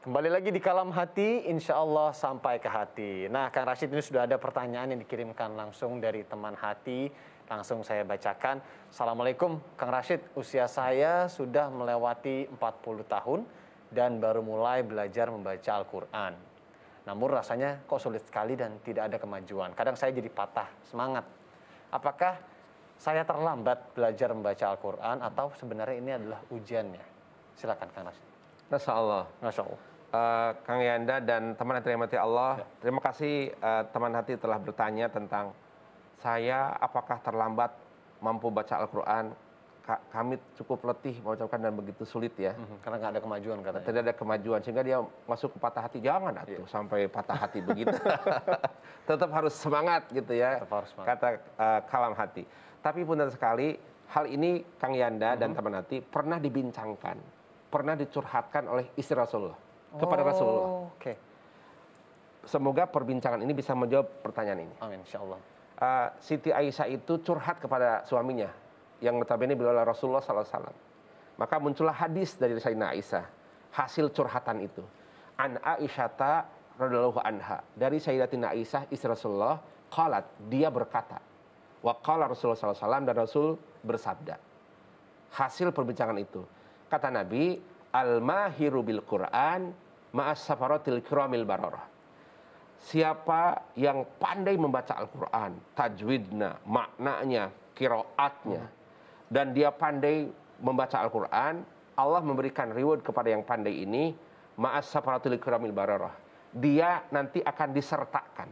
Kembali lagi di kalam hati, insya Allah sampai ke hati. Nah, Kang Rashid ini sudah ada pertanyaan yang dikirimkan langsung dari teman hati. Langsung saya bacakan. Assalamualaikum, Kang Rashid. Usia saya sudah melewati 40 tahun dan baru mulai belajar membaca Al-Quran. Namun rasanya kok sulit sekali dan tidak ada kemajuan. Kadang saya jadi patah semangat. Apakah saya terlambat belajar membaca Al-Quran atau sebenarnya ini adalah ujiannya? Silakan Kang Rashid. Masya Allah. Masya Allah. Eh, Kang Yanda dan teman hati yang mati Allah. Ya. Terima kasih uh, teman hati telah bertanya tentang saya apakah terlambat mampu baca Al-Quran. Ka kami cukup letih mengucapkan dan begitu sulit ya. -hmm. Karena nggak ada kemajuan katanya. Tidak ada kemajuan sehingga dia masuk ke patah hati. Jangan iya. atuh sampai patah hati begitu. Tetap harus semangat gitu ya. Tetap harus semangat. Kata uh, kalam hati. Tapi benar sekali hal ini Kang Yanda -hmm. dan mhm. teman hati pernah dibincangkan, pernah dicurhatkan oleh istri Rasulullah kepada oh, Rasulullah. Oke. Okay. Semoga perbincangan ini bisa menjawab pertanyaan ini. Amin, insya Allah. Uh, ah, Siti Aisyah itu curhat kepada suaminya yang notabene beliau adalah Rasulullah SAW. Maka muncullah hadis dari Sayyidina Aisyah hasil curhatan itu. An Aisyata radhiallahu anha dari Sayyidatina Aisyah istri Rasulullah qalat dia berkata wa qala Rasulullah SAW dan Rasul bersabda. Hasil perbincangan itu kata Nabi al-mahiru bil Quran ma'as safaratil kiramil bararah. Siapa yang pandai membaca Al-Quran, tajwidna maknanya, kiroatnya, dan dia pandai membaca Al-Quran, Allah memberikan reward kepada yang pandai ini, ma'as safaratil kiramil bararah. Dia nanti akan disertakan,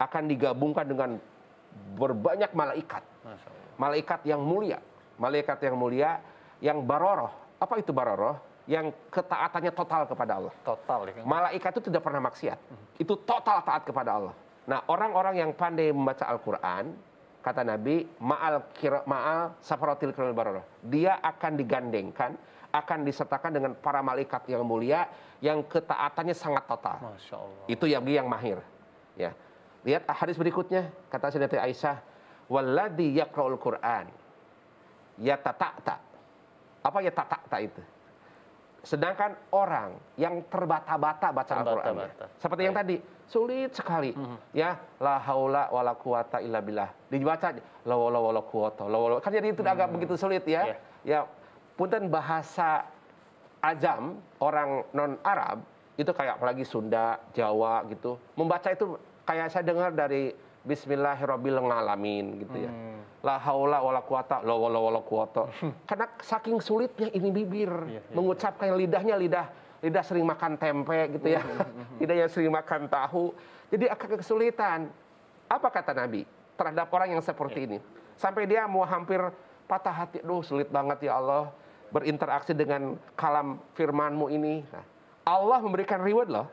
akan digabungkan dengan berbanyak malaikat. Malaikat yang mulia, malaikat yang mulia, yang baroroh. Apa itu baroroh? yang ketaatannya total kepada Allah. Total. Ya. Kan? Malaikat itu tidak pernah maksiat. Hmm. Itu total taat kepada Allah. Nah, orang-orang yang pandai membaca Al-Qur'an, kata Nabi, ma'al kira, ma'al safaratil kiramil bararah. Dia akan digandengkan, akan disertakan dengan para malaikat yang mulia yang ketaatannya sangat total. Masya Allah. Itu yang yang mahir. Ya. Lihat hadis berikutnya, kata Siti Aisyah, "Walladhi yakra'ul Qur'an ya tata'ta. Apa ya tata'ta itu? Sedangkan orang yang terbata-bata bacaan Quran, seperti yang iya. tadi sulit sekali, hmm. ya la haula wala quwata illa billah. Dibaca la wala wala quwata, la wala. Kan jadi itu hmm. agak mm-hmm. begitu sulit ya. Yeah. Ya punten bahasa ajam orang non Arab itu kayak apalagi Sunda, Jawa gitu. Membaca itu kayak saya dengar dari Bismillahirrahmanirrahim gitu ya. Hmm. La haula wala kuwata, la wala wala kuwata. Hmm. Karena saking sulitnya ini bibir yeah, yeah, iya. mengucapkan lidahnya lidah lidah sering makan tempe gitu ya. Hmm, hmm, yang sering makan tahu. Jadi agak kesulitan. Apa kata Nabi terhadap orang yang seperti iya. ini? Sampai dia mau hampir patah hati, duh sulit banget ya Allah berinteraksi dengan kalam firmanmu ini. Nah, Allah memberikan reward loh.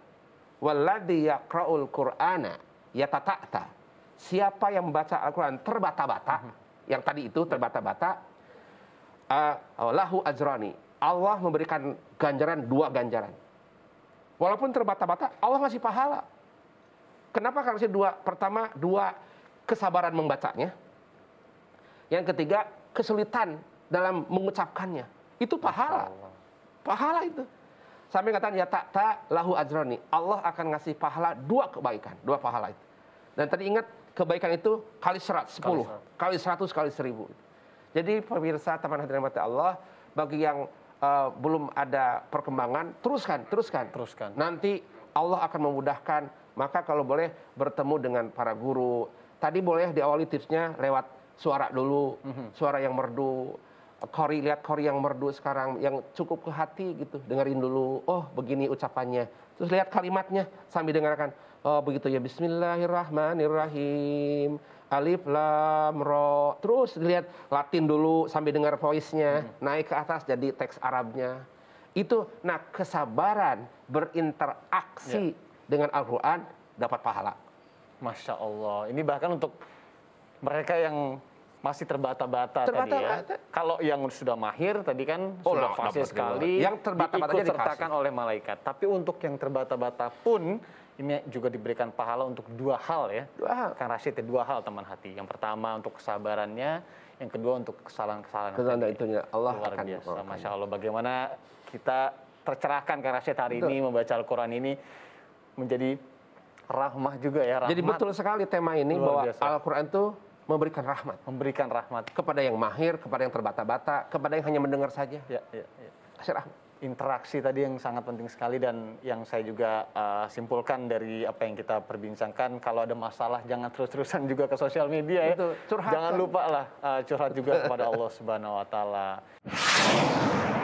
Walladhi yaqra'ul qur'ana yatata'ta siapa yang membaca Al-Quran terbata-bata, hmm. yang tadi itu terbata-bata, uh, lahu ajrani. Allah memberikan ganjaran dua ganjaran. Walaupun terbata-bata, Allah masih pahala. Kenapa? Karena dua. Pertama, dua kesabaran membacanya. Yang ketiga, kesulitan dalam mengucapkannya. Itu pahala. Pahala itu. Sampai katakan ya tak tak lahu ajrani. Allah akan ngasih pahala dua kebaikan, dua pahala itu. Dan tadi ingat kebaikan itu kali 100, sepuluh kali seratus kali seribu Jadi pemirsa teman hadirin mati Allah, bagi yang uh, belum ada perkembangan, teruskan, teruskan. Teruskan. Nanti Allah akan memudahkan, maka kalau boleh bertemu dengan para guru. Tadi boleh diawali tipsnya lewat suara dulu, mm -hmm. suara yang merdu, kori lihat kori yang merdu sekarang yang cukup ke hati gitu dengerin dulu oh begini ucapannya terus lihat kalimatnya sambil dengarkan Oh begitu ya Bismillahirrahmanirrahim. Alif lam ro. Terus dilihat Latin dulu sampai dengar voice-nya, hmm. naik ke atas jadi teks Arabnya. Itu nah kesabaran berinteraksi yeah. dengan Al-Qur'an dapat pahala. Masya Allah. Ini bahkan untuk mereka yang masih terbata-bata terbata tadi ya. Kalau yang sudah mahir tadi kan oh, sudah fasih sekali. Yang terbata-bata sertakan oleh malaikat. Tapi untuk yang terbata-bata pun ini juga diberikan pahala untuk dua hal ya. Dua hal. Kang Rashid ya, dua hal teman hati. Yang pertama untuk kesabarannya, yang kedua untuk kesalahan-kesalahan. Kesalahan itu itunya Allah Luar akan biasa. Masya Allah bagaimana kita tercerahkan Kang Rashid hari betul. ini membaca Al-Quran ini menjadi rahmah juga ya. Rahmat. Jadi betul sekali tema ini Luar bahwa Al-Quran itu memberikan rahmat. Memberikan rahmat. Kepada yang mahir, kepada yang terbata-bata, kepada yang hanya mendengar saja. Ya, ya, ya. Interaksi tadi yang sangat penting sekali dan yang saya juga uh, simpulkan dari apa yang kita perbincangkan, kalau ada masalah jangan terus-terusan juga ke sosial media ya. Betul. Jangan kan. lupa lah uh, curhat juga kepada Allah Subhanahu Wa Taala.